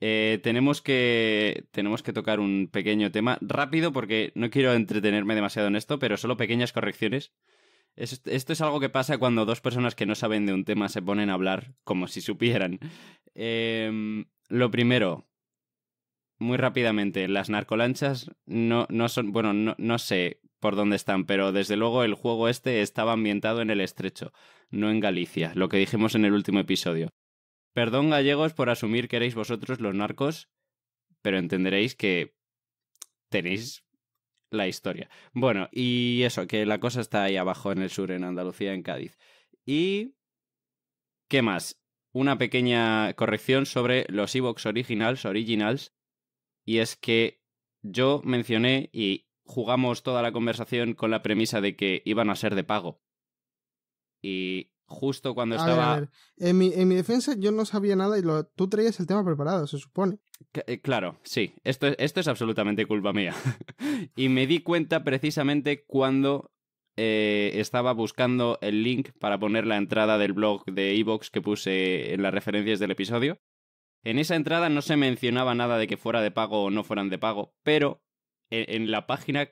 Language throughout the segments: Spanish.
Eh, tenemos, que, tenemos que tocar un pequeño tema rápido porque no quiero entretenerme demasiado en esto, pero solo pequeñas correcciones. Esto es algo que pasa cuando dos personas que no saben de un tema se ponen a hablar como si supieran. Em, lo primero, muy rápidamente, las narcolanchas no, no son, bueno, no, sé por dónde están, pero desde luego el juego este estaba ambientado en el estrecho, no en Galicia, lo que dijimos en el último episodio. Perdón, gallegos, por asumir que eréis vosotros los narcos, pero entenderéis que tenéis la historia. Bueno, y eso, que la cosa está ahí abajo en el sur, en Andalucía, en Cádiz. Y... ¿Qué más? Una pequeña corrección sobre los Evox originals, originals, y es que yo mencioné y jugamos toda la conversación con la premisa de que iban a ser de pago. Y justo cuando estaba. En, mi, defensa yo no sabía nada y tú traías el tema preparado, se supone. Eh, claro, sí. Esto, es absolutamente culpa mía. y me di cuenta precisamente cuando eh, estaba buscando el link para poner la entrada del blog de Evox que puse en las referencias del episodio. En esa entrada no se mencionaba nada de que fuera de pago o no fueran de pago, pero e, en la página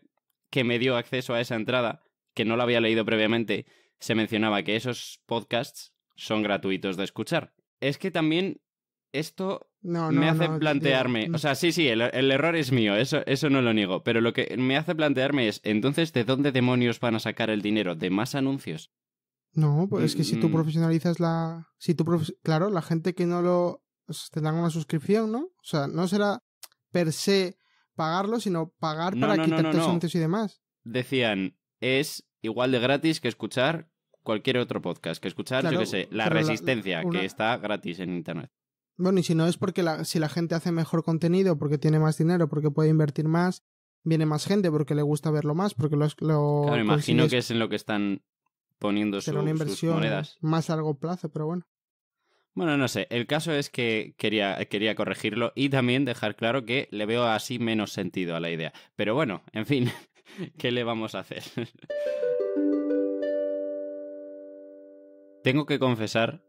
que me dio acceso a esa entrada, que no la había leído previamente, se mencionaba que esos podcasts son gratuitos de escuchar. Es que también esto me hace plantearme, mm. o sea, sí, sí, el, error es mío, eso, eso no lo niego, pero lo que me hace plantearme es, entonces, ¿de dónde demonios van a sacar el dinero? ¿De más anuncios? No, pues es que si tú mm. profesionalizas la... Si tú Claro, la gente que no lo... dan una suscripción, ¿no? O sea, no será per se pagarlo, sino pagar para quitarte los anuncios y demás. Decían, es igual de gratis que escuchar cualquier otro podcast que escuchar, yo que sé, La Resistencia, que está gratis en internet. Bueno, y si no es porque la, si la gente hace mejor contenido, porque tiene más dinero, porque puede invertir más, viene más gente, porque le gusta verlo más, porque lo... lo claro, imagino que es en lo que están poniendo su, una inversión sus Más a largo plazo, pero bueno. Bueno, no sé. El caso es que quería, quería corregirlo y también dejar claro que le veo así menos sentido a la idea. Pero bueno, en fin, ¿qué le vamos a hacer? Tengo que confesar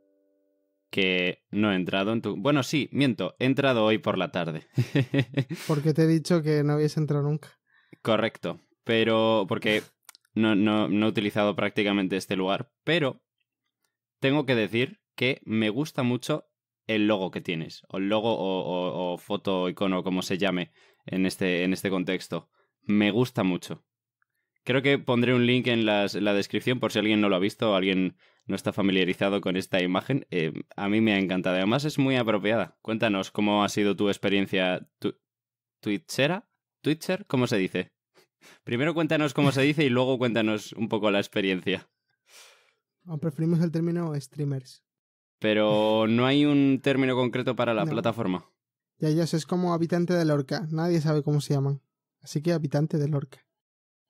que no he entrado en tu... Bueno, sí, miento, he entrado hoy por la tarde. porque te he dicho que no habías entrado nunca. Correcto, pero porque no, no, he utilizado prácticamente este lugar, pero tengo que decir que me gusta mucho el logo que tienes, o el logo o, foto o, foto icono, como se llame en este, en este contexto. Me gusta mucho. Creo que pondré un link en la descripción por si alguien no lo ha visto o alguien no está familiarizado con esta imagen, eh, a mí me ha encantado. Además es muy apropiada. Cuéntanos cómo ha sido tu experiencia twitchera. ¿Twitcher? ¿Cómo se dice? Primero cuéntanos cómo se dice y luego cuéntanos un poco la experiencia. preferimos el término streamers. Pero no hay un término concreto para la plataforma. Ya ellos es como habitante de Lorca. Nadie sabe cómo se llaman. Así que habitante de Lorca.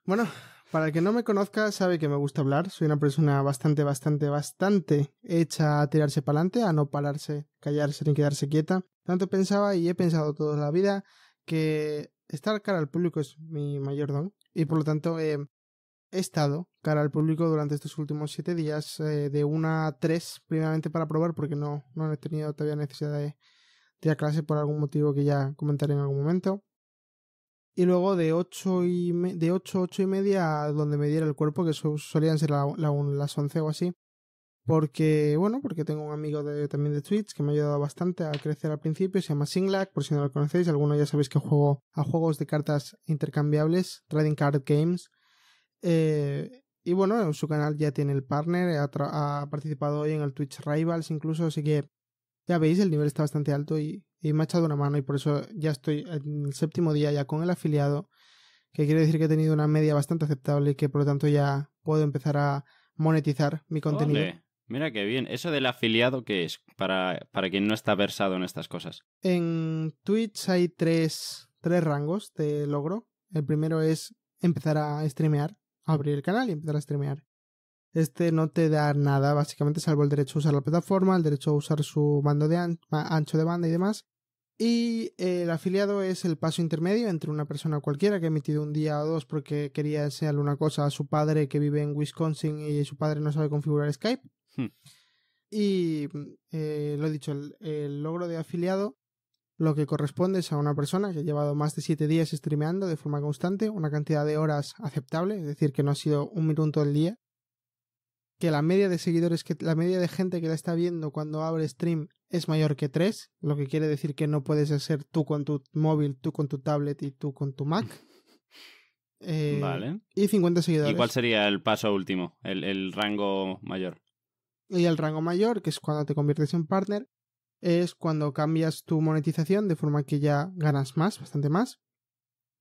Bueno, para el que no me conozca, sabe que me gusta hablar. Soy una persona bastante, bastante, bastante hecha a tirarse para adelante, a no pararse, callarse ni quedarse quieta. Tanto pensaba y he pensado toda la vida que estar cara al público es mi mayor don y por lo tanto eh, he estado cara al público durante estos últimos siete días eh, de una a tres, primeramente para probar porque no, no he tenido todavía necesidad de, de clase por algún motivo que ya comentaré en algún momento y luego de 8 y de 8, y media a donde me diera el cuerpo, que solían ser las 11 o así. Porque, bueno, porque tengo un amigo de, también de Twitch que me ha ayudado bastante a crecer al principio, se llama Singlac, por si no lo conocéis, algunos ya sabéis que juego a juegos de cartas intercambiables, Trading Card Games. Eh, y bueno, en su canal ya tiene el partner, ha participado hoy en el Twitch Rivals incluso, así que ya veis, el nivel está bastante alto y y me ha echado una mano y por eso ya estoy en el séptimo día ya con el afiliado, que quiere decir que he tenido una media bastante aceptable y que por lo tanto ya puedo empezar a monetizar mi contenido. mira qué bien. ¿Eso del afiliado qué es? Para, para quien no está versado en estas cosas. En Twitch hay tres, rangos de logro. El primero es empezar a streamear, abrir el canal y empezar a streamear. Este no te da nada, básicamente, salvo el derecho a usar la plataforma, el derecho a usar su de ancho de banda y demás. Y eh, el afiliado es el paso intermedio entre una persona cualquiera que ha emitido un día o dos porque quería hacer una cosa a su padre que vive en Wisconsin y su padre no sabe configurar Skype. Hmm. Y eh, lo he dicho, el, logro de afiliado lo que corresponde es a una persona que ha llevado más de siete días streameando de forma constante, una cantidad de horas aceptable, es decir, que no ha sido un minuto del día, que la media de seguidores, que la media de gente que la está viendo cuando abre stream es mayor que 3, lo que quiere decir que no puedes hacer tú con tu móvil, tú con tu tablet y tú con tu Mac. Eh, vale. Y 50 seguidores. ¿Y cuál sería el paso último, el, rango mayor? Y el rango mayor, que es cuando te conviertes en partner, es cuando cambias tu monetización de forma que ya ganas más, bastante más.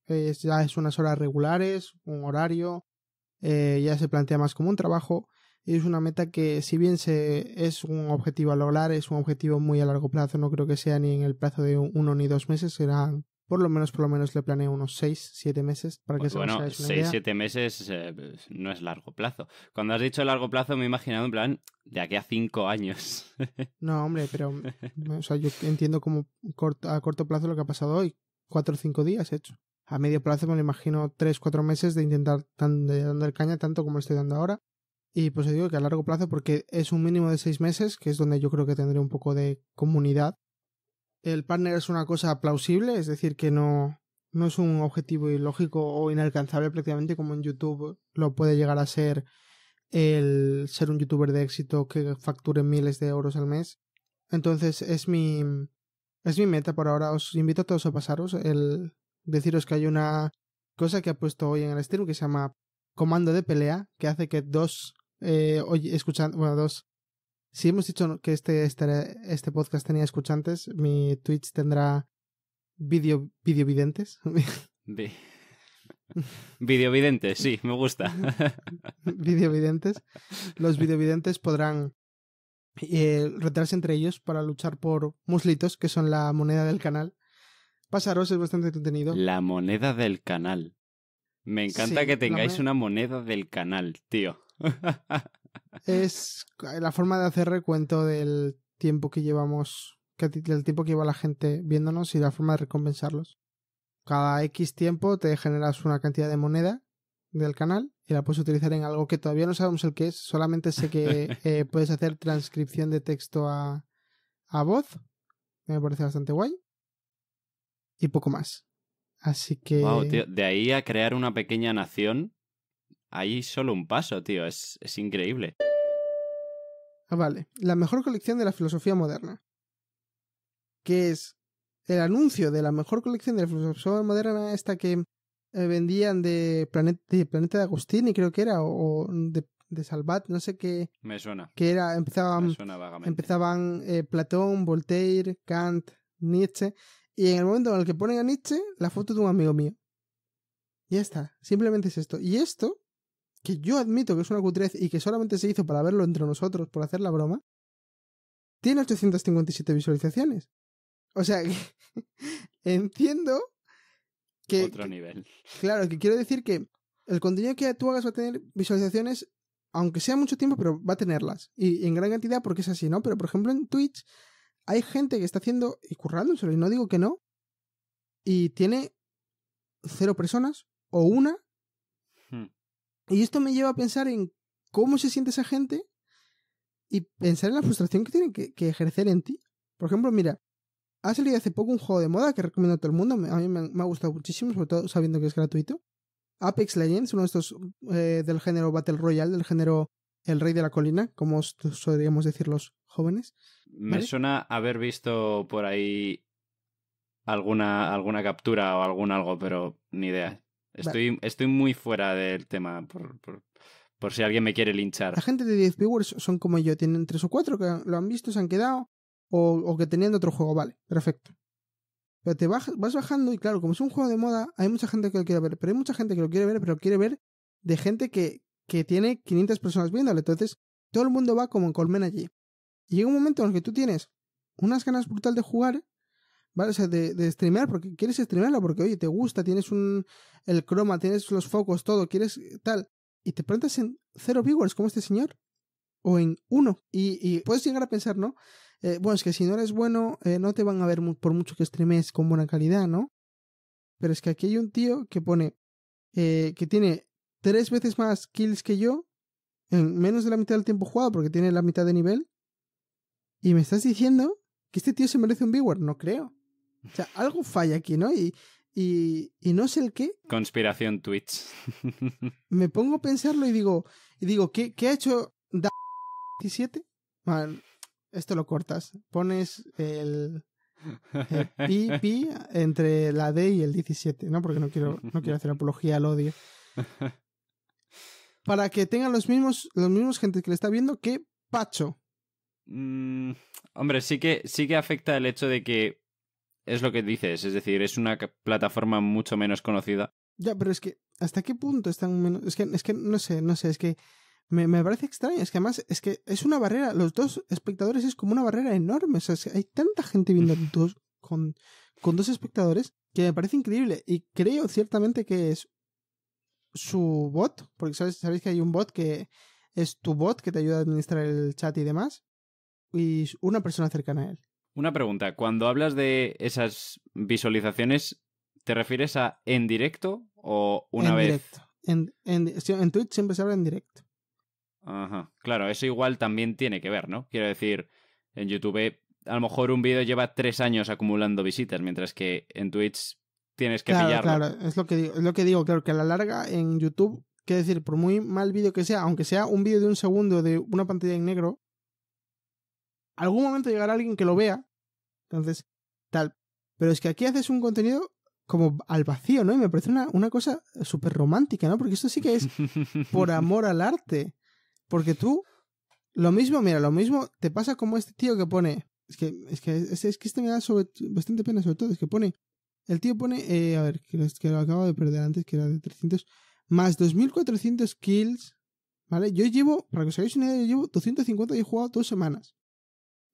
ya es unas horas regulares, un horario, eh, ya se plantea más como un trabajo y es una meta que si bien se, es un objetivo a lograr, es un objetivo muy a largo plazo, no creo que sea ni en el plazo de uno ni dos meses, serán, por lo menos, por lo menos le planeé unos seis, siete meses para que pues Bueno, seis, siete meses eh, pues, no es largo plazo. Cuando has dicho largo plazo me he imaginado un plan de aquí a cinco años. no, hombre, pero mm, o sea, yo entiendo como a corto plazo lo que ha pasado hoy. Cuatro o cinco días he hecho. A medio plazo me lo imagino tres, cuatro meses de intentar tan, de, dar caña tanto como estoy dando ahora y pues digo que a largo plazo, porque es un mínimo de seis meses, que es donde yo creo que tendré un poco de comunidad. El partner es una cosa plausible, es decir, que no, no es un objetivo ilógico o inalcanzable prácticamente como en YouTube lo puede llegar a ser el ser un youtuber de éxito que facture miles de euros al mes. Entonces es mi, es mi meta por ahora. Os invito a todos a pasaros. El deciros que hay una cosa que ha puesto hoy en el stream que se llama comando de pelea, que hace que dos eh, escuchando, bueno, dos. Si hemos dicho que este, este, este podcast tenía escuchantes, mi Twitch tendrá video, videovidentes. videovidentes, sí, me gusta. videovidentes. Los videovidentes podrán eh, entre ellos para luchar por muslitos, que son la moneda del canal. Pasaros, es bastante entretenido. La moneda del canal. Me encanta que tengáis una moneda del canal, tío. es la forma de hacer recuento del tiempo que llevamos, del tiempo que lleva la gente viéndonos y la forma de recompensarlos. Cada X tiempo te generas una cantidad de moneda del canal y la puedes utilizar en algo que todavía no sabemos el que es, solamente sé que eh, puedes hacer transcripción de texto a, voz, me parece bastante guay, y poco más. Así que... de ahí a crear una pequeña nación Ahí solo un paso, tío, es, es increíble. Ah, vale, la mejor colección de la filosofía moderna. Que es el anuncio de la mejor colección de la filosofía moderna, esta que eh, vendían de, Planeta de Agustín, y creo que era, o, de, Salvat, no sé qué. Me suena. Que era, empezaban, Me suena vagamente. empezaban eh, Platón, Voltaire, Kant, Nietzsche, y en el momento en el que ponen a Nietzsche, la foto de un amigo mío. Ya está, simplemente es esto. Y esto que yo admito que es una cutrez y que solamente se hizo para verlo entre nosotros, por hacer la broma, tiene 857 visualizaciones. O sea, entiendo que... Otro nivel. claro, que quiero decir que el contenido que tú hagas va a tener visualizaciones, aunque sea mucho tiempo, pero va a tenerlas. Y, en gran cantidad porque es así, ¿no? Pero, por ejemplo, en Twitch hay gente que está haciendo y currándoselo, y no digo que no, y tiene cero personas o una hmm. Y esto me lleva a pensar en cómo se siente esa gente y pensar en la frustración que tienen que, ejercer en ti. Por ejemplo, mira, ha salido hace poco un juego de moda que recomiendo a todo el mundo. A mí me, ha gustado muchísimo, sobre todo sabiendo que es gratuito. Apex Legends, uno de estos eh, del género Battle Royale, del género El Rey de la Colina, como solíamos decir los jóvenes. Me suena haber visto por ahí alguna, alguna captura o algún algo, pero ni idea. Estoy, estoy muy fuera del tema por, por, por, si alguien me quiere linchar. La gente de 10 mm. viewers son como yo, tienen tres o cuatro que lo han visto, se han quedado, o, o que tenían otro juego, vale, perfecto. Pero te vas bajando y claro, como es un juego de moda, hay mucha gente que lo quiere ver, pero hay mucha gente que lo quiere ver, pero quiere ver de gente que, que tiene 500 personas viéndolo. Entonces, todo el mundo va como en colmena allí. Y llega un momento en el que tú tienes unas ganas brutal de jugar ¿vale? O sea, de, de, streamear, porque quieres streamearlo, porque oye, te gusta, tienes un, el croma, tienes los focos, todo, quieres eh, tal, y te plantas en cero viewers como este señor, o en uno, y, y puedes llegar a pensar, ¿no? Eh, bueno, es que si no eres bueno, eh, no te van a ver por mucho que streames con buena calidad, ¿no? Pero es que aquí hay un tío que pone, eh, que tiene tres veces más kills que yo, en menos de la mitad del tiempo jugado, porque tiene la mitad de nivel, y me estás diciendo que este tío se merece un viewer, no creo. O sea, algo falla aquí, ¿no? Y, no sé el qué. Conspiración Twitch. me pongo a pensarlo y digo, y digo ¿qué, ha hecho da 17? Bueno, esto lo cortas. Pones el, pi, entre la D y el 17, ¿no? Porque no quiero, no quiero hacer apología al odio. Para que tengan los mismos, los mismos gente que le está viendo que Pacho. Mm, hombre, sí que, sí que afecta el hecho de que es lo que dices, es decir, es una plataforma mucho menos conocida. Ya, pero es que, ¿hasta qué punto están menos? Es que, es que no sé, no sé, es que me, parece extraño, es que además es que es una barrera, los dos espectadores es como una barrera enorme, o sea, es que hay tanta gente viendo con, con dos espectadores que me parece increíble y creo ciertamente que es su bot, porque sabes, sabéis que hay un bot que es tu bot que te ayuda a administrar el chat y demás, y una persona cercana a él. Una pregunta, cuando hablas de esas visualizaciones, ¿te refieres a en directo o una vez? En, directo. en Twitch siempre se habla en directo. Ajá. Claro, eso igual también tiene que ver, ¿no? Quiero decir, en YouTube a lo mejor un vídeo lleva tres años acumulando visitas, mientras que en Twitch tienes que pillarlo. Claro, es lo que digo, es lo que digo, claro, que a la larga en YouTube, quiero decir, por muy mal vídeo que sea, aunque sea un vídeo de un segundo de una pantalla en negro, algún momento llegará alguien que lo vea. Entonces, tal. Pero es que aquí haces un contenido como al vacío, ¿no? Y me parece una, cosa súper romántica, ¿no? Porque esto sí que es por amor al arte. Porque tú, lo mismo, mira, lo mismo te pasa como este tío que pone. Es que, es que, es, que este me da sobre, bastante pena, sobre todo. Es que pone. El tío pone, eh, a ver, que, que lo acabo de perder antes, que era de 300, más 2400 kills, ¿vale? Yo llevo, para que os hagáis una idea, yo llevo 250 y he jugado dos semanas.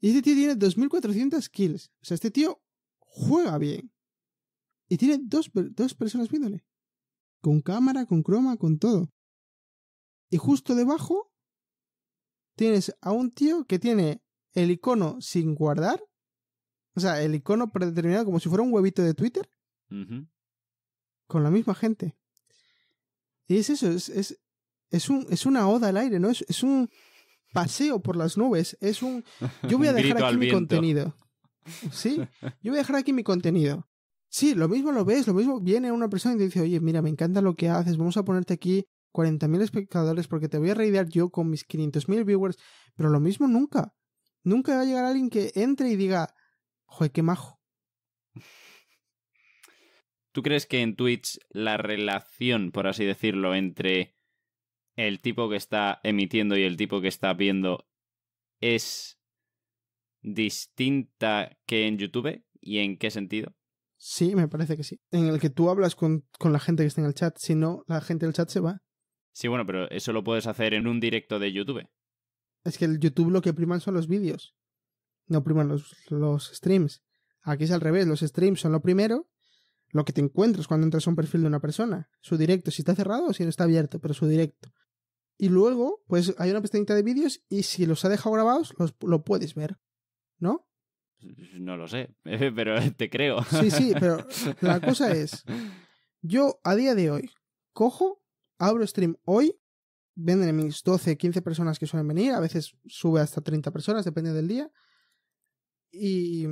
Y este tío tiene 2.400 kills. O sea, este tío juega bien. Y tiene dos, dos personas viéndole. Con cámara, con croma, con todo. Y justo debajo tienes a un tío que tiene el icono sin guardar. O sea, el icono predeterminado como si fuera un huevito de Twitter. Con la misma gente. Y es eso, es, es, un, es una oda al aire, ¿no? es un paseo por las nubes. Es un. Yo voy a dejar aquí mi contenido. Sí, yo voy a dejar aquí mi contenido. Sí, lo mismo lo ves, lo mismo viene una persona y te dice, oye, mira, me encanta lo que haces, vamos a ponerte aquí 40.000 espectadores porque te voy a reidear yo con mis 500.000 viewers, pero lo mismo nunca. Nunca va a llegar alguien que entre y diga, joder, qué majo. ¿Tú crees que en Twitch la relación, por así decirlo, entre el tipo que está emitiendo y el tipo que está viendo es distinta que en YouTube? ¿Y en qué sentido? Sí, me parece que sí. En el que tú hablas con, la gente que está en el chat, si no, la gente del chat se va. Sí, bueno, pero eso lo puedes hacer en un directo de YouTube. Es que el YouTube lo que priman son los vídeos, no priman los, los streams. Aquí es al revés, los streams son lo primero lo que te encuentras cuando entras a un perfil de una persona. Su directo, si está cerrado o si no está abierto, pero su directo. Y luego, pues hay una pestañita de vídeos y si los ha dejado grabados, los, lo puedes ver, ¿no? No lo sé, pero te creo. Sí, sí, pero la cosa es, yo a día de hoy cojo, abro stream hoy, venden mis 12, 15 personas que suelen venir, a veces sube hasta 30 personas, depende del día. Y,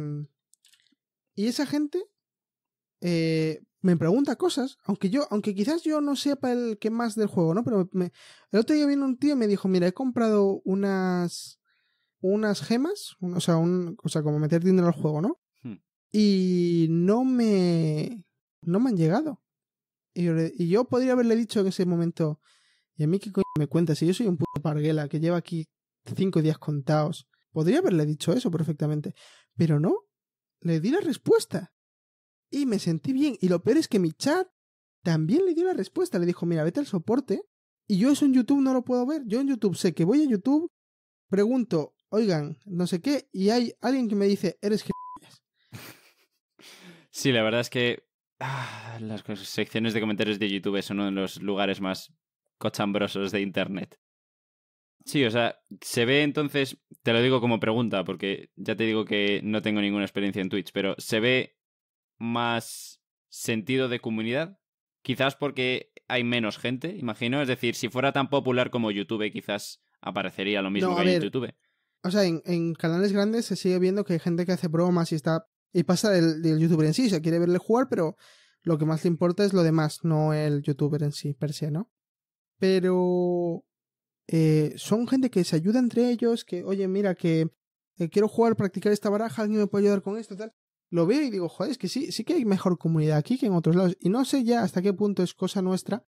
y esa gente eh, me pregunta cosas, aunque yo, aunque quizás yo no sepa el qué más del juego, ¿no? Pero me, el otro día vino un tío y me dijo, mira, he comprado unas, unas gemas, o sea, o sea, como meter dinero al juego, ¿no? Hmm. Y no me, no me han llegado. Y yo, podría haberle dicho en ese momento, ¿y a mí qué coño me cuenta, Si yo soy un puto parguela que lleva aquí cinco días contados, podría haberle dicho eso perfectamente, pero no, le di la respuesta y me sentí bien. Y lo peor es que mi chat también le dio la respuesta. Le dijo, mira, vete al soporte. Y yo eso en YouTube no lo puedo ver. Yo en YouTube sé que voy a YouTube, pregunto, oigan, no sé qué, y hay alguien que me dice, eres que... Sí, la verdad es que ah, las secciones de comentarios de YouTube son uno de los lugares más cochambrosos de Internet. Sí, o sea, se ve entonces, te lo digo como pregunta, porque ya te digo que no tengo ninguna experiencia en Twitch, pero se ve más sentido de comunidad. Quizás porque hay menos gente, imagino. Es decir, si fuera tan popular como YouTube, quizás aparecería lo mismo que en YouTube. O sea, en, canales grandes se sigue viendo que hay gente que hace bromas y está. Y pasa del, youtuber en sí. se quiere verle jugar, pero lo que más le importa es lo demás, no el youtuber en sí, per se, ¿no? Pero. Eh, son gente que se ayuda entre ellos, que, oye, mira, que eh, quiero jugar, practicar esta baraja, alguien me puede ayudar con esto, tal lo veo y digo, joder, es que sí, sí que hay mejor comunidad aquí que en otros lados. Y no sé ya hasta qué punto es cosa nuestra,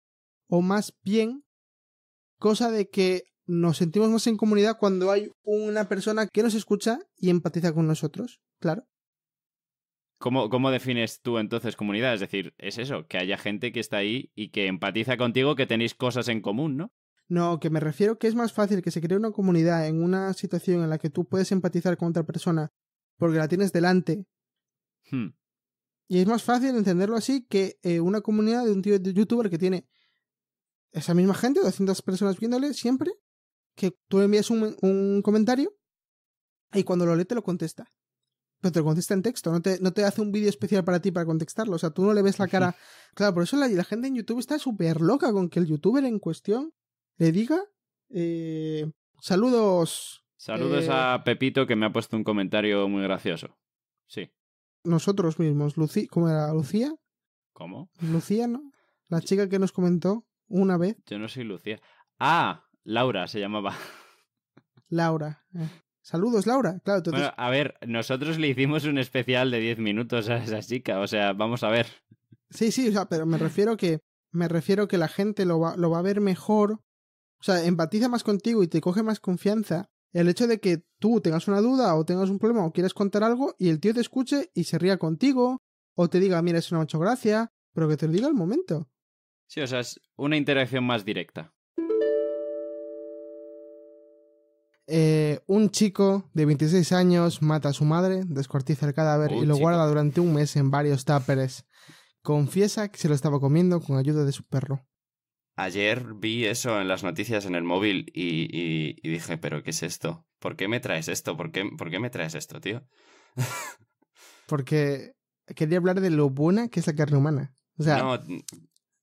o más bien, cosa de que nos sentimos más en comunidad cuando hay una persona que nos escucha y empatiza con nosotros, claro. ¿Cómo, ¿Cómo defines tú entonces comunidad? Es decir, es eso, que haya gente que está ahí y que empatiza contigo, que tenéis cosas en común, ¿no? No, que me refiero que es más fácil que se cree una comunidad en una situación en la que tú puedes empatizar con otra persona porque la tienes delante Hmm. Y es más fácil entenderlo así que eh, una comunidad de un tío de youtuber que tiene esa misma gente, 200 personas viéndole siempre, que tú envías un, comentario y cuando lo lee te lo contesta. Pero te lo contesta en texto, no te, hace un vídeo especial para ti para contestarlo. O sea, tú no le ves la cara. Claro, por eso la, la gente en YouTube está súper loca con que el youtuber en cuestión le diga eh, saludos. Saludos eh, a Pepito que me ha puesto un comentario muy gracioso. Sí nosotros mismos. Luci ¿Cómo era? ¿Lucía? ¿Cómo? Lucía, ¿no? La chica que nos comentó una vez. Yo no soy Lucía. Ah, Laura se llamaba. Laura. Eh. Saludos, Laura. Claro, a ver, nosotros le hicimos un especial de 10 minutos a esa chica, o sea, vamos a ver. Sí, sí, o sea, pero me refiero que me refiero que la gente lo va, lo va a ver mejor, o sea, empatiza más contigo y te coge más confianza el hecho de que tú tengas una duda o tengas un problema o quieres contar algo y el tío te escuche y se ría contigo o te diga, mira, eso una me gracia, pero que te lo diga al momento. Sí, o sea, es una interacción más directa. Eh, un chico de 26 años mata a su madre, descuartiza el cadáver y lo guarda durante un mes en varios táperes. Confiesa que se lo estaba comiendo con ayuda de su perro. Ayer vi eso en las noticias en el móvil y, dije, pero ¿qué es esto? ¿Por qué me traes esto? ¿Por qué, por qué me traes esto, tío? Porque quería hablar de lo buena que es la carne humana. no,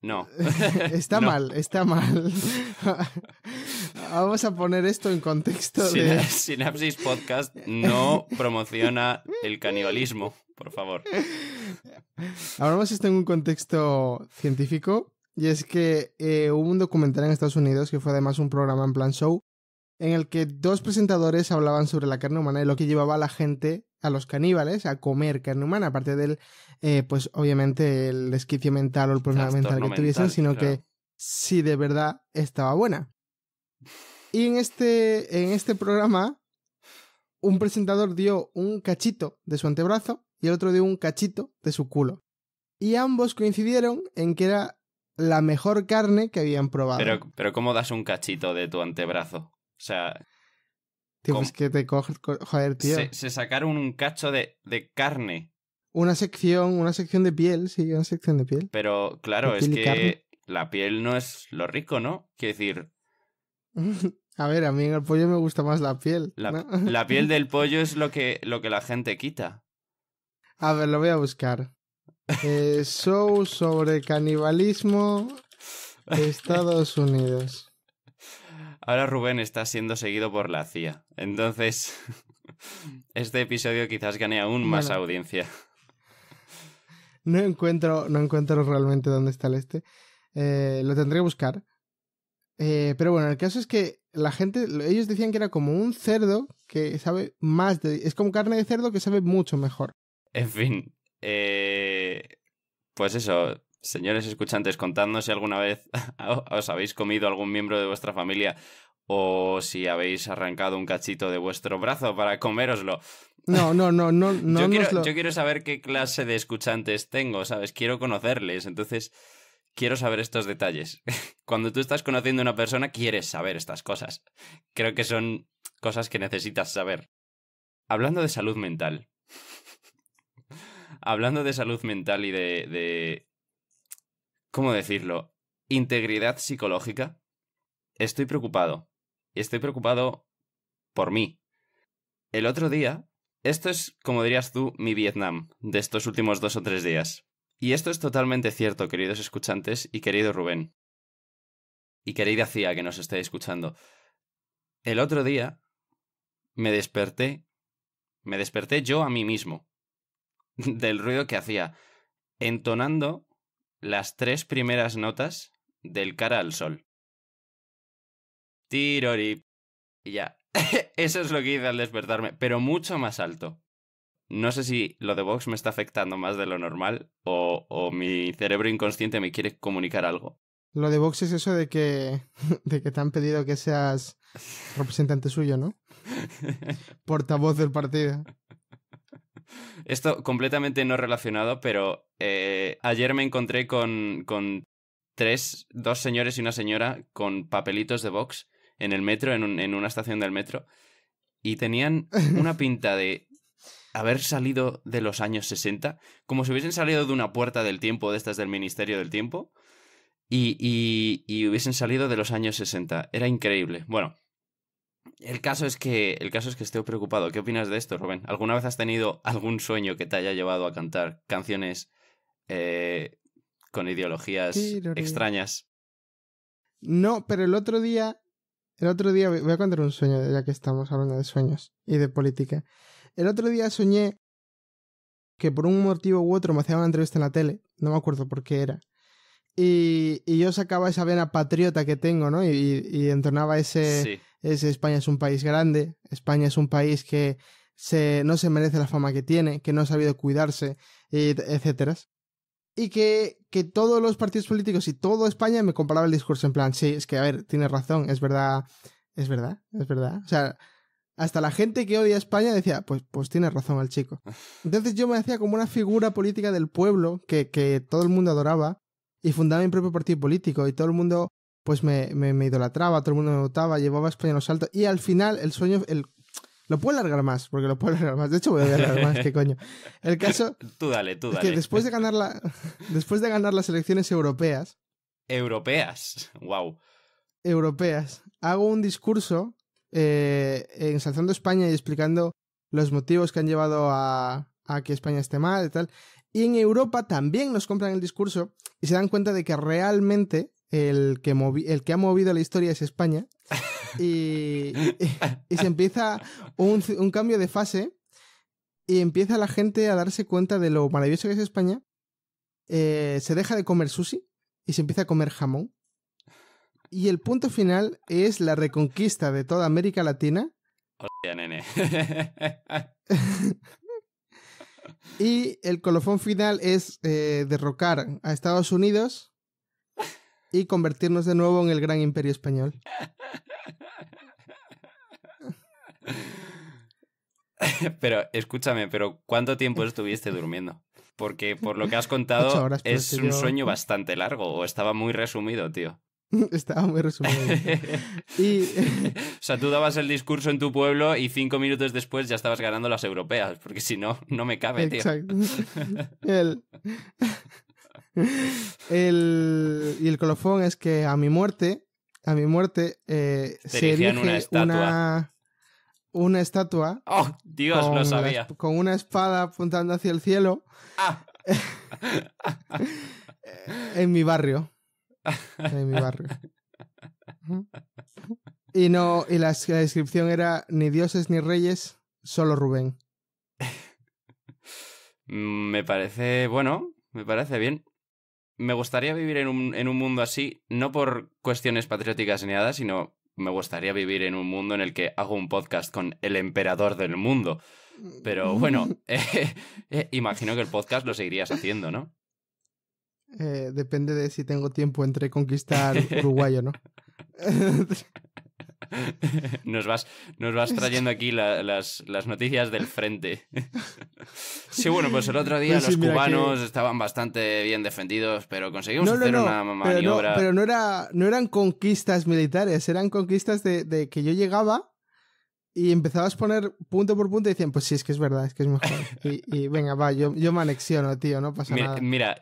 no. está mal, está mal. Vamos a poner esto en contexto. de... Sinapsis Podcast no promociona el canibalismo, por favor. Hablamos esto en un contexto científico y es que eh, hubo un documental en Estados Unidos que fue además un programa en plan show en el que dos presentadores hablaban sobre la carne humana y lo que llevaba a la gente, a los caníbales, a comer carne humana, aparte del, eh, pues obviamente el desquicio mental o el problema mental que tuviesen, sino que si de verdad estaba buena. Y en este, en este programa, un presentador dio un cachito de su antebrazo y el otro dio un cachito de su culo. Y ambos coincidieron en que era la mejor carne que habían probado. Pero, pero ¿cómo das un cachito de tu antebrazo? O sea... Tío, que te coges... joder, tío. Se, sacaron un cacho de, de, carne. Una sección, una sección de piel, sí, una sección de piel. Pero claro, es que la piel no es lo rico, ¿no? Quiero decir... A ver, a mí en el pollo me gusta más la piel. La, la piel del pollo es lo que, lo que la gente quita. A ver, lo voy a buscar. Eh, show sobre canibalismo Estados Unidos. Ahora Rubén está siendo seguido por la CIA. Entonces, este episodio quizás gane aún más audiencia. No encuentro, no encuentro realmente dónde está el este. Eh, lo tendré que buscar. Eh, pero bueno, el caso es que la gente, ellos decían que era como un cerdo que sabe más de... Es como carne de cerdo que sabe mucho mejor. En fin, eh, pues eso, señores escuchantes, contadnos si alguna vez os habéis comido algún miembro de vuestra familia o si habéis arrancado un cachito de vuestro brazo para coméroslo. No, no, no, no, Yo quiero, yo quiero saber qué clase de escuchantes tengo, ¿sabes? Quiero conocerles, entonces quiero saber estos detalles. Cuando tú estás conociendo a una persona, quieres saber estas cosas. Creo que son cosas que necesitas saber. Hablando de salud mental, hablando de salud mental y de, ¿cómo decirlo? Integridad psicológica. Estoy preocupado. estoy preocupado por mí. El otro día, esto es, como dirías tú, mi Vietnam de estos últimos dos o tres días. Y esto es totalmente cierto, queridos escuchantes y querido Rubén. Y querida Cía que nos esté escuchando. El otro día me desperté. Me desperté yo a mí mismo. del ruido que hacía, entonando las tres primeras notas del cara al sol. Tirori. Y ya. Eso es lo que hice al despertarme, pero mucho más alto. No sé si lo de Vox me está afectando más de lo normal o, o mi cerebro inconsciente me quiere comunicar algo. Lo de Vox es eso de que, de que te han pedido que seas representante suyo, ¿no? Portavoz del partido. Esto completamente no relacionado, pero eh, ayer me encontré con, tres, dos señores y una señora con papelitos de box en el metro, en, una estación del metro, y tenían una pinta de haber salido de los años 60, como si hubiesen salido de una puerta del tiempo, de estas del Ministerio del Tiempo, y, y, y hubiesen salido de los años 60. Era increíble. Bueno, el caso, es que, el caso es que estoy preocupado. ¿Qué opinas de esto, Rubén? ¿Alguna vez has tenido algún sueño que te haya llevado a cantar canciones eh, con ideologías extrañas? No, pero el otro día, el otro día voy a contar un sueño ya que estamos hablando de sueños y de política. El otro día soñé que por un motivo u otro me hacían una entrevista en la tele, no me acuerdo por qué era. Y, yo sacaba esa vena patriota que tengo, ¿no? Y, entornaba ese España es un país grande, España es un país que se, no se merece la fama que tiene, que no ha sabido cuidarse, etcétera. Y que, que todos los partidos políticos y toda España me comparaba el discurso en plan, sí, es que, a ver, tiene razón, es verdad, es verdad, es verdad. O sea, hasta la gente que odia a España decía, pues, pues tiene razón el chico. Entonces yo me hacía como una figura política del pueblo que todo el mundo adoraba y fundaba mi propio partido político y todo el mundo pues me, idolatraba, todo el mundo me votaba, llevaba a España en los saltos Y al final, el sueño, el, lo puedo alargar más, porque lo puedo alargar más. De hecho, voy a alargar más, qué coño. El caso. Tú dale, tú dale. que después de ganar, la, después de ganar las elecciones europeas. Europeas, wow. Europeas. Hago un discurso eh, ensalzando España y explicando los motivos que han llevado a, a que España esté mal y tal. Y en Europa también nos compran el discurso y se dan cuenta de que realmente el que, ha movido la historia es España. Y, se empieza un, cambio de fase y empieza la gente a darse cuenta de lo maravilloso que es España. Eh, se deja de comer sushi y se empieza a comer jamón. Y el punto final es la reconquista de toda América Latina. nene. y el colofón final es eh, derrocar a Estados Unidos y convertirnos de nuevo en el gran imperio español. Pero escúchame, pero ¿cuánto tiempo estuviste durmiendo? Porque por lo que has contado es un sueño bastante largo o estaba muy resumido, tío. Estaba muy resumido. o sea, tú dabas el discurso en tu pueblo y cinco minutos después ya estabas ganando las europeas, porque si no, no me cabe, tío. Exacto. y el colofón es que a mi muerte, a mi muerte, eh, se erige una estatua. Una, estatua oh, con, una espada apuntando hacia el cielo. Ah. en mi barrio. Y no, y la descripción era ni dioses ni reyes, solo Rubén. Mm, me parece, bueno, me parece bien me gustaría vivir en un, en un mundo así, no por cuestiones patrióticas ni nada, sino me gustaría vivir en un mundo en el que hago un podcast con el emperador del mundo. Pero bueno, eh, eh, imagino que el podcast lo seguirías haciendo, ¿no? Eh, depende de si tengo tiempo entre conquistar o ¿no? Nos vas, nos vas trayendo aquí las, las, noticias del frente. Sí, bueno, pues el otro día pues los cubanos estaban bastante bien defendidos, pero conseguimos hacer una maniobra. Pero, no, era, no eran conquistas militares, eran conquistas de, que yo llegaba y empezabas a poner punto por punto y decían, pues sí, es que es verdad, es que es mejor. Y, venga, va, yo, yo me anexiono, tío, no pasa nada. Mira,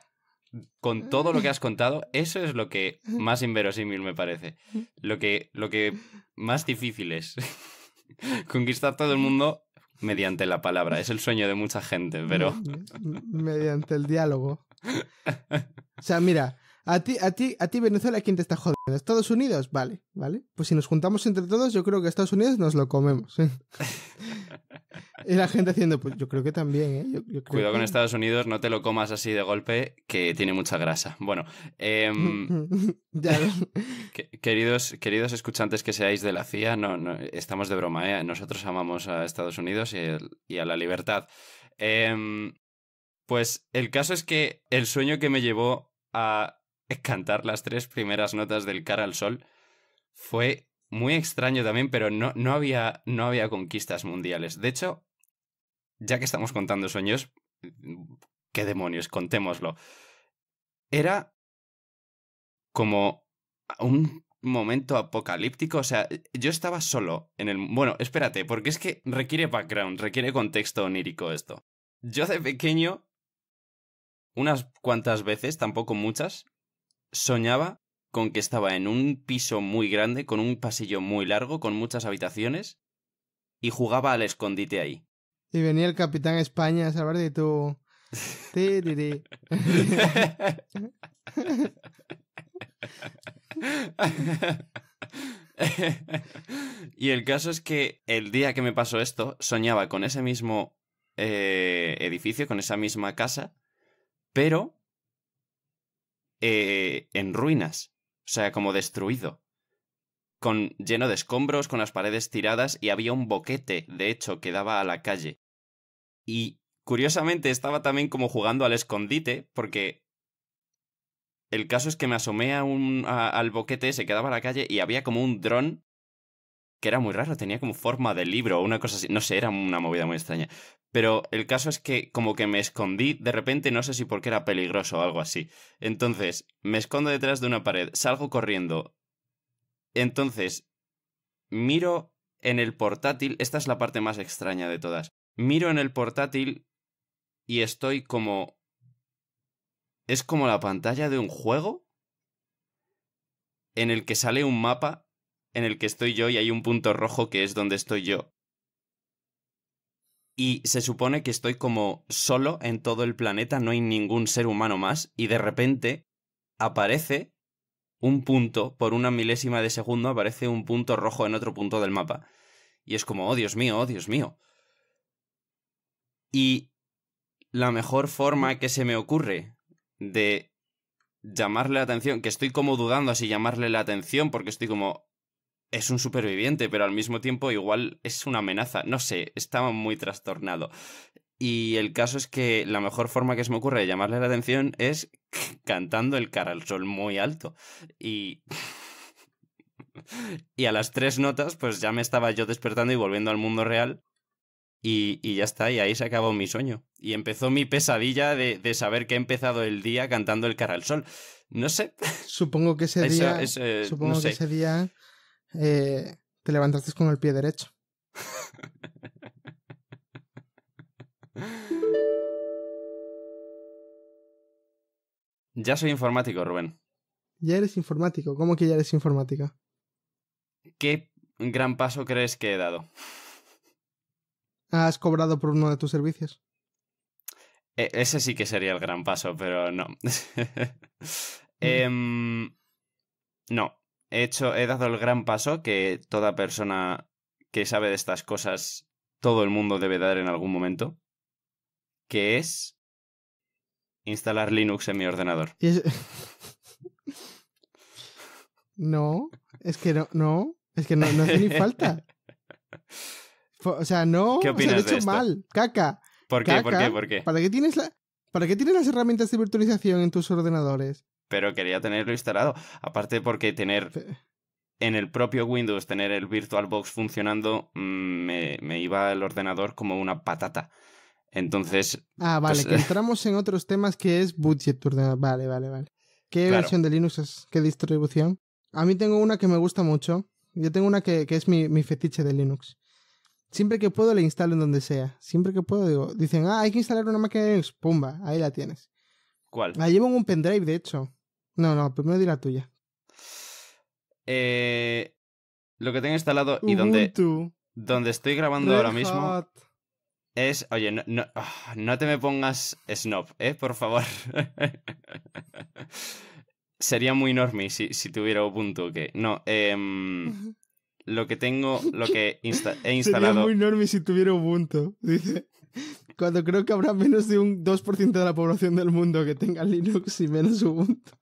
con mm. todo lo que has contado, eso es lo que más inverosímil me parece. Lo que, lo que más difícil es. Conquistar todo el mundo mediante la palabra. Es el sueño de mucha gente, pero. Mediante el diálogo. O sea, mira, a ti, a ti, a ti Venezuela, ¿quién te está jodiendo? ¿Estados Unidos? Vale, vale. Pues si nos juntamos entre todos, yo creo que Estados Unidos nos lo comemos. ¿eh? y la gente haciendo, pues yo creo que también, ¿eh? Cuidado con Estados Unidos, no te lo comas así de golpe, que tiene mucha grasa. Bueno, em, queridos, queridos escuchantes que seáis de la CIA, no, estamos de broma, ¿eh? Nosotros amamos a Estados Unidos y, a la libertad. Em, pues el caso es que el sueño que me llevó a cantar las tres primeras notas del Cara al Sol fue muy extraño también, pero no, no, había, no había conquistas mundiales. De hecho, ya que estamos contando sueños, qué demonios, contémoslo. Era como un momento apocalíptico, o sea, yo estaba solo en el... Bueno, espérate, porque es que requiere background, requiere contexto onírico esto. Yo de pequeño, unas cuantas veces, tampoco muchas, soñaba con que estaba en un piso muy grande, con un pasillo muy largo, con muchas habitaciones, y jugaba al escondite ahí. Y venía el capitán España a salvar de tu... y el caso es que el día que me pasó esto, soñaba con ese mismo eh, edificio, con esa misma casa, pero eh, en ruinas, o sea, como destruido, con, lleno de escombros, con las paredes tiradas y había un boquete, de hecho, que daba a la calle. Y curiosamente estaba también como jugando al escondite, porque el caso es que me asomé a un, al boquete, se quedaba a la calle y había como un dron que era muy raro, tenía como forma de libro o una cosa así, no sé, era una movida muy extraña. Pero el caso es que como que me escondí de repente, no sé si porque era peligroso o algo así. Entonces, me escondo detrás de una pared, salgo corriendo. Entonces, miro en el portátil, esta es la parte más extraña de todas. Miro en el portátil y estoy como... Es como la pantalla de un juego en el que sale un mapa en el que estoy yo y hay un punto rojo que es donde estoy yo y se supone que estoy como solo en todo el planeta, no hay ningún ser humano más, y de repente aparece un punto, por una milésima de segundo aparece un punto rojo en otro punto del mapa. Y es como, oh Dios mío, oh Dios mío. Y la mejor forma que se me ocurre de llamarle la atención, que estoy como dudando así llamarle la atención, porque estoy como, es un superviviente, pero al mismo tiempo igual es una amenaza. No sé, estaba muy trastornado. Y el caso es que la mejor forma que se me ocurre de llamarle la atención es cantando el cara al sol muy alto. Y... y a las tres notas, pues ya me estaba yo despertando y volviendo al mundo real. Y, ya está, y ahí se acabó mi sueño. Y empezó mi pesadilla de, de, saber que he empezado el día cantando el cara al sol. No sé. Supongo que ese día. supongo que ese día eh, te levantaste con el pie derecho. Ya soy informático, Rubén. Ya eres informático. ¿Cómo que ya eres informática? ¿Qué gran paso crees que he dado? ¿Has cobrado por uno de tus servicios? E, ese sí que sería el gran paso, pero no. Em, no he hecho, he dado el gran paso que toda persona que sabe de estas cosas, todo el mundo debe dar en algún momento, que es instalar Linux en mi ordenador. no, es que no, no, es que no, hace ni falta. O sea, no, ¿Qué lo he hecho mal, caca. ¿Por qué? ¿Por qué? ¿Por qué? ¿Para qué tienes la... ¿Para qué tienes las herramientas de virtualización en tus ordenadores? pero quería tenerlo instalado. Aparte porque tener en el propio Windows, tener el VirtualBox funcionando, mm, me, iba el ordenador como una patata. Entonces... Ah, vale, pues, que eh. entramos en otros temas que es budget ordenador. Vale, vale, vale. ¿Qué versión de Linux es? ¿Qué distribución? A mí tengo una que me gusta mucho. Yo tengo una que, es mi, mi, fetiche de Linux. Siempre que puedo la instalo en donde sea. Siempre que puedo digo, dicen, ah, hay que instalar una máquina de Linux. Pumba, ahí la tienes. ¿Cuál? La llevo en un pendrive, de hecho. No, no, primero di la tuya. Eh, lo que tengo instalado y donde, estoy grabando ahora mismo es. Oye, no, ah, no, te me pongas snob, ¿eh? Por favor. Sería muy enorme si, si tuviera Ubuntu, que. No, em, Lo que tengo, lo que he instalado. Sería muy enorme si tuviera Ubuntu, dice. Cuando creo que habrá menos de un 2% de la población del mundo que tenga Linux y menos Ubuntu.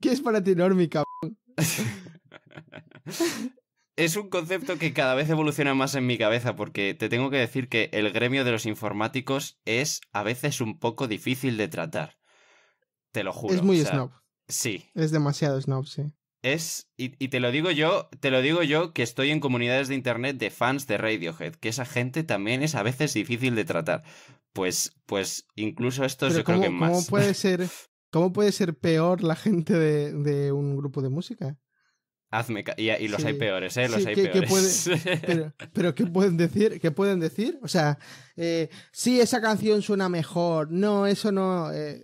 ¿Qué es para ti, Normi, cabrón? Es un concepto que cada vez evoluciona más en mi cabeza porque te tengo que decir que el gremio de los informáticos es a veces un poco difícil de tratar. Te lo juro. Es muy snob. Sí. Es demasiado snob, sí es, y, te lo digo yo, te lo digo yo que estoy en comunidades de internet de fans de Radiohead, que esa gente también es a veces difícil de tratar. Pues, pues incluso esto yo creo que más. ¿cómo puede, ser, ¿Cómo puede ser peor la gente de, de un grupo de música? Hazme y, y, los hay peores, ¿eh? Los hay peores. pero, ¿qué pueden decir? ¿Qué pueden decir? O sea, eh, sí, esa canción suena mejor. No, eso no. Eh,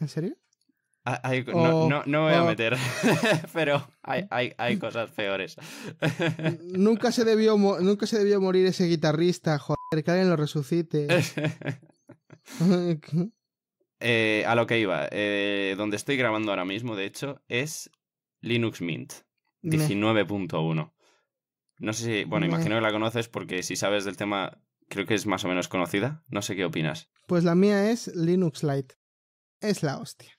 ¿En serio? Ah, no, voy a meter, pero hay, cosas peores. nunca, se debió, nunca se debió morir ese guitarrista, joder, que alguien lo resucite. Eh, a lo que iba, eh, donde estoy grabando ahora mismo, de hecho, es Linux Mint 19.1. No sé si, bueno, imagino que la conoces porque si sabes del tema, creo que es más o menos conocida. No sé qué opinas. Pues la mía es Linux Lite. Es la hostia.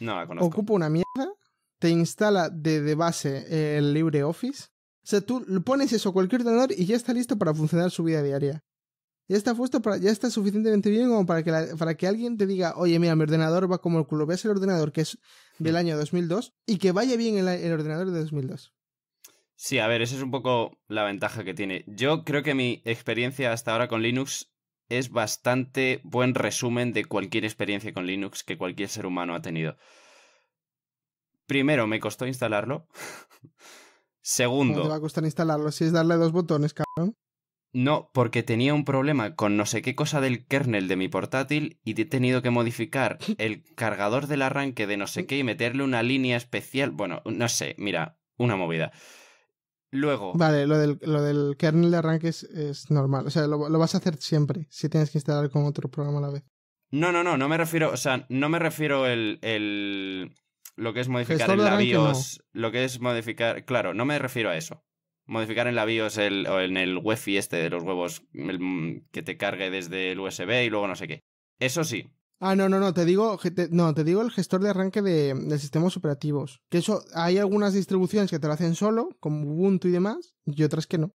No Ocupa una mierda, te instala de, base el LibreOffice. O sea, tú pones eso a cualquier ordenador y ya está listo para funcionar su vida diaria. Ya está puesto para, ya está suficientemente bien como para que, para que alguien te diga, oye, mira, mi ordenador va como el culo. Ves el ordenador que es del mm. año 2002 y que vaya bien el, el ordenador de 2002. Sí, a ver, esa es un poco la ventaja que tiene. Yo creo que mi experiencia hasta ahora con Linux es bastante buen resumen de cualquier experiencia con Linux que cualquier ser humano ha tenido. Primero, me costó instalarlo. Segundo. ¿Cómo te va a costar instalarlo si es darle dos botones, cabrón? No, porque tenía un problema con no sé qué cosa del kernel de mi portátil y he tenido que modificar el cargador del arranque de no sé mm. qué y meterle una línea especial. Bueno, no sé, mira, una movida. Luego. Vale, lo del, lo del kernel de arranque es, normal. O sea, lo, vas a hacer siempre si tienes que instalar con otro programa a la vez. No, no, no, no me refiero. O sea, no me refiero el. el lo que es modificar en la BIOS. Lo que es modificar. Claro, no me refiero a eso. Modificar en la BIOS el, o en el UEFI este de los huevos mm, que te cargue desde el USB y luego no sé qué. Eso sí, Ah, no, no, no, te digo, no, te digo el gestor de arranque de, sistemas operativos. Que eso, hay algunas distribuciones que te lo hacen solo, como Ubuntu y demás, y otras que no.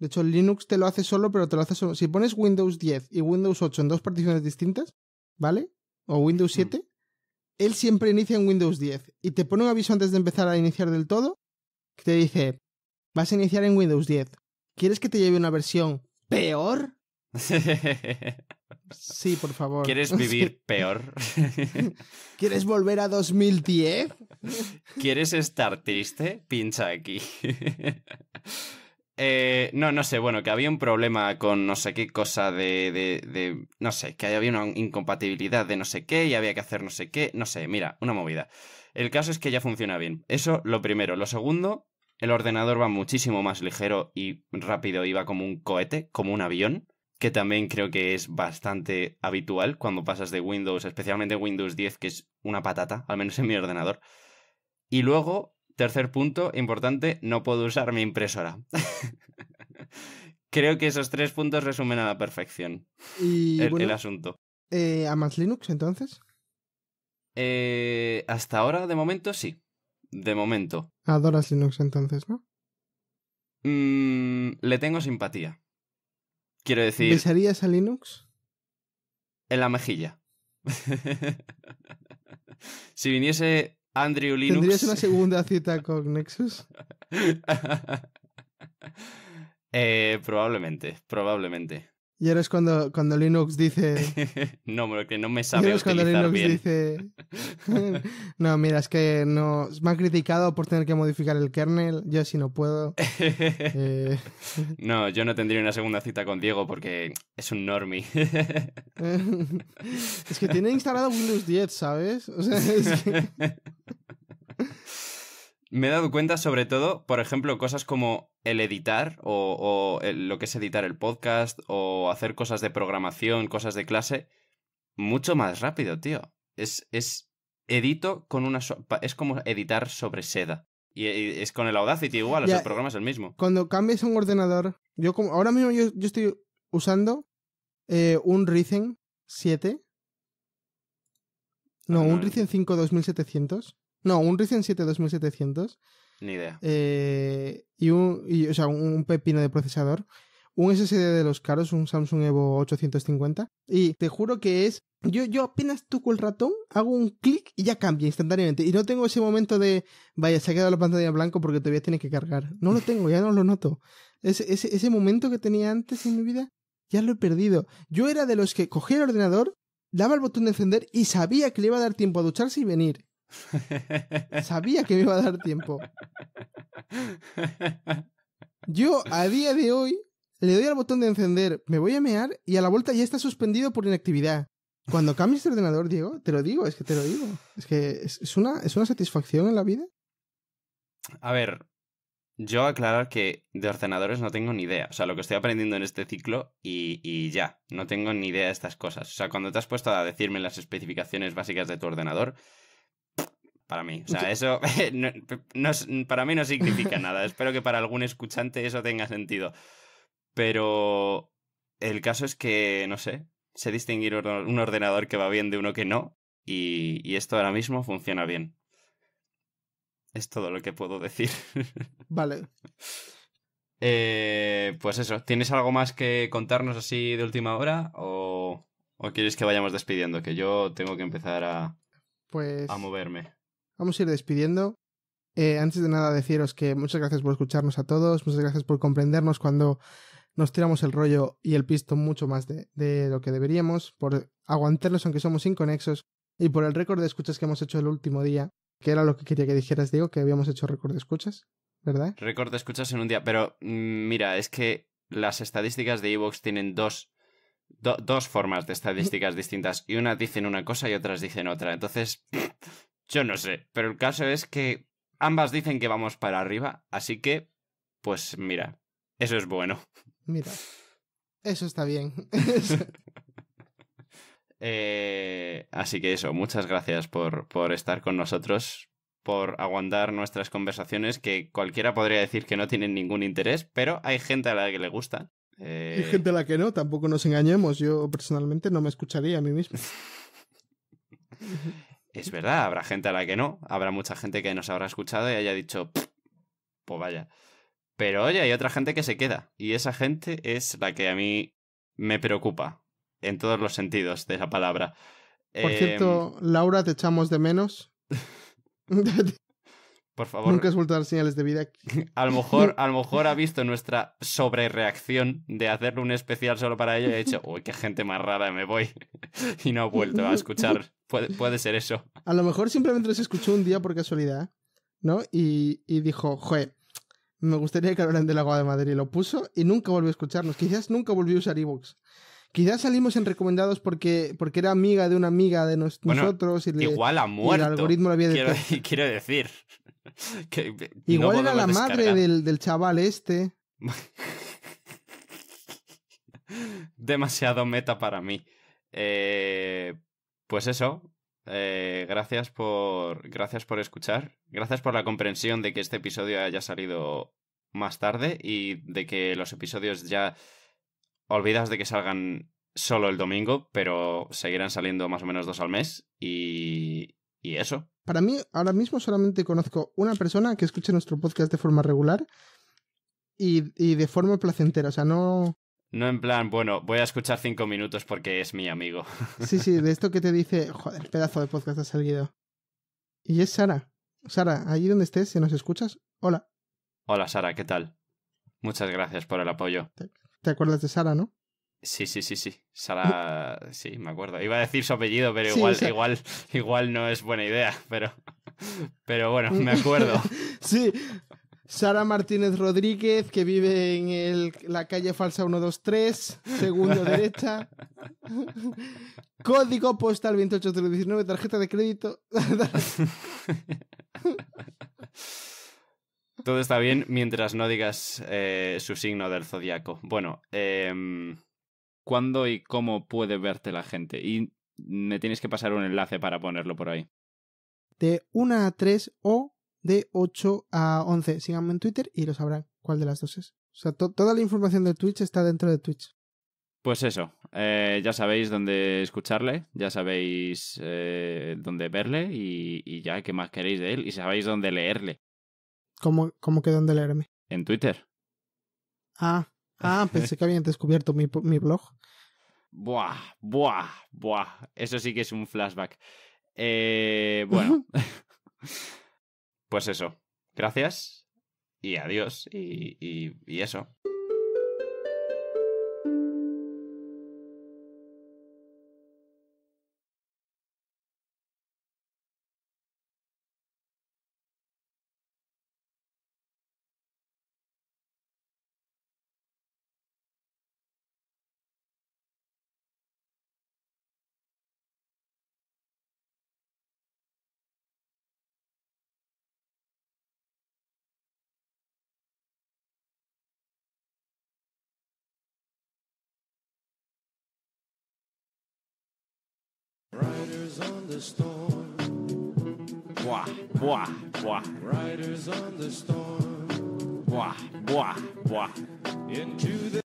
De hecho, Linux te lo hace solo, pero te lo hace solo. Si pones Windows 10 y Windows 8 en dos particiones distintas, ¿vale? O Windows 7, él siempre inicia en Windows 10 y te pone un aviso antes de empezar a iniciar del todo que te dice, vas a iniciar en Windows 10. ¿Quieres que te lleve una versión peor? Sí, por favor. ¿Quieres vivir peor? ¿Quieres volver a 2010? ¿Quieres estar triste? Pincha aquí. Eh, no, no sé, bueno, que había un problema con no sé qué cosa de, de, No sé, que había una incompatibilidad de no sé qué y había que hacer no sé qué. No sé, mira, una movida. El caso es que ya funciona bien. Eso lo primero. Lo segundo, el ordenador va muchísimo más ligero y rápido Iba como un cohete, como un avión que también creo que es bastante habitual cuando pasas de Windows, especialmente Windows 10, que es una patata, al menos en mi ordenador. Y luego, tercer punto importante, no puedo usar mi impresora. creo que esos tres puntos resumen a la perfección el, asunto. Eh, ¿A Linux entonces? Eh, hasta ahora, de momento, sí. De momento. Adoras Linux entonces, ¿no? Mm, le tengo simpatía. Quiero decir. ¿Besarías a Linux? En la mejilla. si viniese Andrew Linux. ¿Tendrías una segunda cita con Nexus? eh, probablemente, probablemente. Y ahora es cuando, cuando Linux dice. no, pero que no me sabe. Y cuando Linux dice. no, mira, es que no. Me han criticado por tener que modificar el kernel. Yo si no puedo. no, eh. yo no tendría una segunda cita con Diego porque es un normie. es que tiene instalado Windows 10, ¿sabes? O sea, es que me he dado cuenta sobre todo, por ejemplo, cosas como el editar o, lo que es editar el podcast o hacer cosas de programación, cosas de clase, mucho más rápido, tío. Es, es edito con una... es como editar sobre seda. Y, es con el Audacity igual, o sea, el programa es el mismo. Cuando cambias un ordenador, yo como, ahora mismo yo, estoy usando eh, un Ryzen 7. No, ah, no un Ryzen 5 2700. No, un Ryzen 7 2700. Ni idea. Eh, y un, o sea, un pepino de procesador. Un SSD de los caros, un Samsung Evo 850. Y te juro que es. Yo, yo apenas toco el ratón, hago un clic y ya cambia instantáneamente. Y no tengo ese momento de, vaya, se ha quedado la pantalla blanco porque todavía tiene que cargar. No lo tengo, ya no lo noto. Ese, ese, ese momento que tenía antes en mi vida, ya lo he perdido. Yo era de los que cogía el ordenador, daba el botón de encender y sabía que le iba a dar tiempo a ducharse y venir. Sabía que me iba a dar tiempo. Yo a día de hoy le doy al botón de encender, me voy a mear y a la vuelta ya está suspendido por inactividad. Cuando cambies de este ordenador, Diego, te lo digo, es que te lo digo. Es que es, una, es una satisfacción en la vida. A ver, yo aclarar que de ordenadores no tengo ni idea. O sea, lo que estoy aprendiendo en este ciclo y, y, ya, no tengo ni idea de estas cosas. O sea, cuando te has puesto a decirme las especificaciones básicas de tu ordenador, para mí. O sea, eso no, para mí no significa nada. Espero que para algún escuchante eso tenga sentido. Pero el caso es que, no sé, sé distinguir un ordenador que va bien de uno que no. Y, esto ahora mismo funciona bien. Es todo lo que puedo decir. Vale. Eh, pues eso, ¿tienes algo más que contarnos así de última hora? ¿O, quieres que vayamos despidiendo? Que yo tengo que empezar a pues moverme vamos a ir despidiendo. Eh, antes de nada, deciros que muchas gracias por escucharnos a todos, muchas gracias por comprendernos cuando nos tiramos el rollo y el pisto mucho más de, de lo que deberíamos, por aguantarnos aunque somos inconexos y por el récord de escuchas que hemos hecho el último día, que era lo que quería que dijeras, Diego, que habíamos hecho récord de escuchas, ¿verdad? Récord de escuchas en un día, pero mm, mira, es que las estadísticas de Evox tienen dos, dos formas de estadísticas distintas y unas dicen una cosa y otras dicen otra, entonces... Yo no sé, pero el caso es que ambas dicen que vamos para arriba, así que, pues mira, eso es bueno. Mira, eso está bien. Eh, así que eso, muchas gracias por, estar con nosotros, por aguantar nuestras conversaciones que cualquiera podría decir que no tienen ningún interés, pero hay gente a la que le gusta. Eh. Hay gente a la que no, tampoco nos engañemos. Yo personalmente no me escucharía a mí mismo. Es verdad, habrá gente a la que no, habrá mucha gente que nos habrá escuchado y haya dicho, pues vaya. Pero oye, hay otra gente que se queda y esa gente es la que a mí me preocupa en todos los sentidos de la palabra. Por cierto, em, Laura, te echamos de menos. Por favor. Nunca dar señales de vida. A lo mejor, a lo mejor ha visto nuestra sobrereacción de hacerle un especial solo para ella y ha dicho, uy, qué gente más rara, me voy. Y no ha vuelto a escuchar Puede, ser eso. A lo mejor simplemente los escuchó un día por casualidad, ¿no? Y, dijo, joder, me gustaría que hablaran del agua de Madrid. Y lo puso y nunca volvió a escucharnos. Quizás nunca volvió a usar ebooks. Quizás salimos en recomendados porque, porque era amiga de una amiga de nosotros. Y igual a muerto. Y el algoritmo lo había quiero, quiero decir. igual era la madre del, del chaval este. Demasiado meta para mí. Eh, pues eso. Eh, gracias, por, gracias por escuchar. Gracias por la comprensión de que este episodio haya salido más tarde y de que los episodios ya olvidas de que salgan solo el domingo, pero seguirán saliendo más o menos dos al mes y, y eso. Para mí, ahora mismo solamente conozco una persona que escuche nuestro podcast de forma regular y, y de forma placentera. O sea, no, no en plan, bueno, voy a escuchar cinco minutos porque es mi amigo. Sí, sí, de esto que te dice, joder, pedazo de podcast ha salido. Y es Sara. Sara, allí donde estés, si nos escuchas, hola. Hola Sara, ¿qué tal? Muchas gracias por el apoyo. ¿Te, acuerdas de Sara, no? Sí, sí, sí, sí. Sara, sí, me acuerdo. Iba a decir su apellido, pero igual, igual, igual no es buena idea, pero, pero bueno, me acuerdo. sí, Sara Martínez Rodríguez, que vive en la calle falsa 123, segundo derecha. Código postal 28019, tarjeta de crédito. Todo está bien mientras no digas eh, su signo del zodiaco. Bueno, em, ¿cuándo y cómo puede verte la gente? Y me tienes que pasar un enlace para ponerlo por ahí. De 1 a 3 o de 8 a 11. Síganme en Twitter y lo sabrán cuál de las dos es. O sea, toda la información de Twitch está dentro de Twitch. Pues eso, eh, ya sabéis dónde escucharle, ya sabéis eh, dónde verle y, ya qué más queréis de él y sabéis dónde leerle. ¿Cómo, cómo que dónde leerme? En Twitter. Ah, ah pensé que habían descubierto mi, mi blog. Buah, buah, buah. Eso sí que es un flashback. Eh, bueno. Pues eso. Gracias y adiós y, y, eso. the storm. Boah, boah, boah. Riders on the storm. Boah, boah, boah. Into the